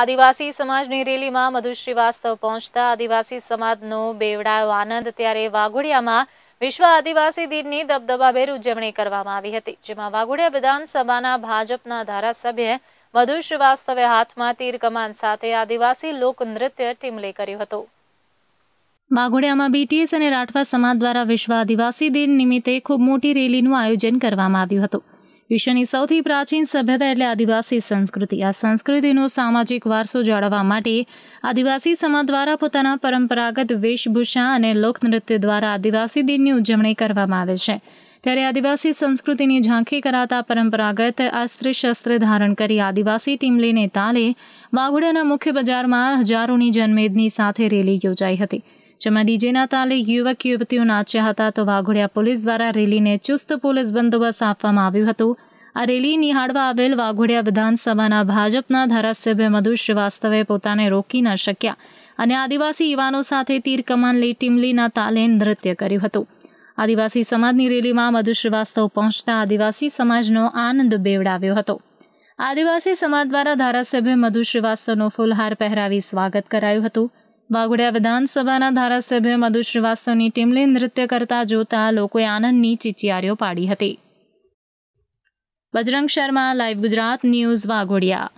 આદિવાસી સમાજની રેલીમાં મધુ શ્રીવાસ્તવ પહોંચતા આદિવાસી સમાજનો બેવડાયો આનંદ ત્યારે વાઘોડિયામાં વિશ્વ આદિવાસી દિનની દબદબાભેર ઉજવણી કરવામાં આવી હતી જેમાં વાઘોડિયા વિધાનસભાના ભાજપના ધારાસભ્ય મધુ શ્રીવાસ્તવે હાથમાં તીર કમાન સાથે આદિવાસી લોકનૃત્ય ટીમલે કર્યું હતું વાઘોડિયામાં બીટીએસ અને રાઠવા સમાજ દ્વારા વિશ્વ આદિવાસી દિન નિમિત્તે ખૂબ મોટી રેલીનું આયોજન કરવામાં આવ્યું હતું વિશ્વની સૌથી પ્રાચીન સભ્યતા એટલે આદિવાસી સંસ્કૃતિ આ સંસ્કૃતિનો સામાજિક વારસો જાળવવા માટે આદિવાસી સમાજ દ્વારા પોતાના પરંપરાગત વેશભૂષા અને લોકનૃત્ય દ્વારા આદિવાસી દિનની ઉજવણી કરવામાં આવે છે ત્યારે આદિવાસી સંસ્કૃતિની ઝાંખી કરાતા પરંપરાગત અસ્ત્ર શસ્ત્ર ધારણ કરી આદિવાસી ટીમ લઈને તાલે વાઘોડાના મુખ્ય બજારમાં હજારોની જનમેદની સાથે રેલી યોજાઈ હતી જેમાં ડીજેના તાલે યુવક યુવતીઓ નાચ્યા હતા તો વાઘોડિયા પોલીસ દ્વારા રેલીને ચુસ્ત પોલીસ બંદોબસ્ત આપવામાં આવ્યું હતું આ રેલી નિહાળવા આવેલ વાઘોડિયા વિધાનસભાના ભાજપના ધારાસભ્ય મધુ શ્રીવાસ્તવે પોતાને રોકી ન શક્યા અને આદિવાસી યુવાનો સાથે તીર કમાન લઈ ટીમલીના તાલે નૃત્ય કર્યું હતું આદિવાસી સમાજની રેલીમાં મધુ શ્રીવાસ્તવ પહોંચતા આદિવાસી સમાજનો આનંદ બેવડાવ્યો હતો આદિવાસી સમાજ દ્વારા ધારાસભ્ય મધુ શ્રીવાસ્તવનો ફૂલહાર પહેરાવી સ્વાગત કરાયું હતું વાઘોડિયા વિધાનસભાના ધારાસભ્ય મધુ શ્રીવાસ્તવની ટીમલે નૃત્ય કરતા જોતા લોકોએ આનંદની ચિચિયારીઓ પાડી હતી બજરંગ શર્મા લાઈવ ગુજરાત ન્યૂઝ વાઘોડિયા